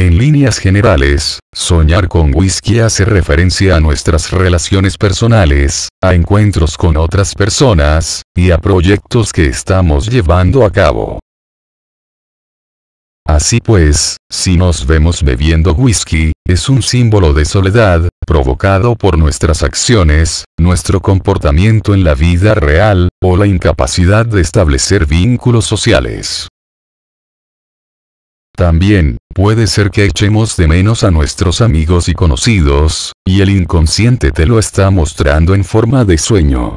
En líneas generales, soñar con whisky hace referencia a nuestras relaciones personales, a encuentros con otras personas, y a proyectos que estamos llevando a cabo. Así pues, si nos vemos bebiendo whisky, es un símbolo de soledad, provocado por nuestras acciones, nuestro comportamiento en la vida real, o la incapacidad de establecer vínculos sociales. También, puede ser que echemos de menos a nuestros amigos y conocidos, y el inconsciente te lo está mostrando en forma de sueño.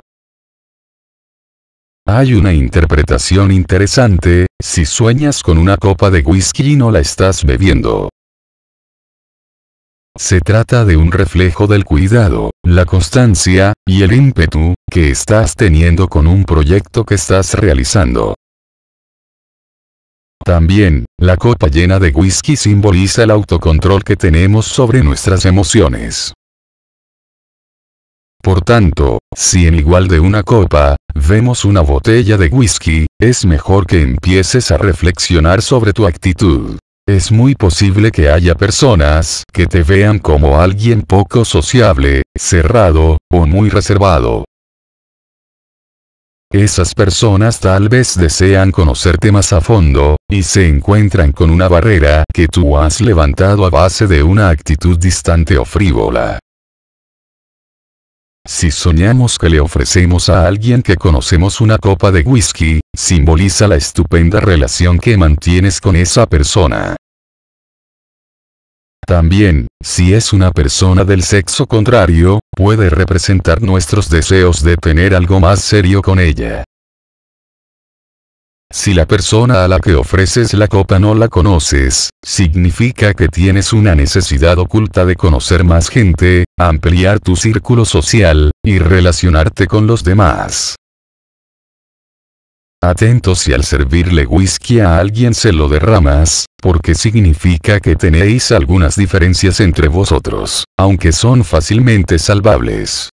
Hay una interpretación interesante, si sueñas con una copa de whisky y no la estás bebiendo. Se trata de un reflejo del cuidado, la constancia, y el ímpetu, que estás teniendo con un proyecto que estás realizando. También, la copa llena de whisky simboliza el autocontrol que tenemos sobre nuestras emociones. Por tanto, si en igual de una copa, vemos una botella de whisky, es mejor que empieces a reflexionar sobre tu actitud. Es muy posible que haya personas que te vean como alguien poco sociable, cerrado, o muy reservado. Esas personas tal vez desean conocerte más a fondo, y se encuentran con una barrera que tú has levantado a base de una actitud distante o frívola. Si soñamos que le ofrecemos a alguien que conocemos una copa de whisky, simboliza la estupenda relación que mantienes con esa persona. También, si es una persona del sexo contrario, puede representar nuestros deseos de tener algo más serio con ella. Si la persona a la que ofreces la copa no la conoces, significa que tienes una necesidad oculta de conocer más gente, ampliar tu círculo social, y relacionarte con los demás. Atentos si al servirle whisky a alguien se lo derramas, porque significa que tenéis algunas diferencias entre vosotros, aunque son fácilmente salvables.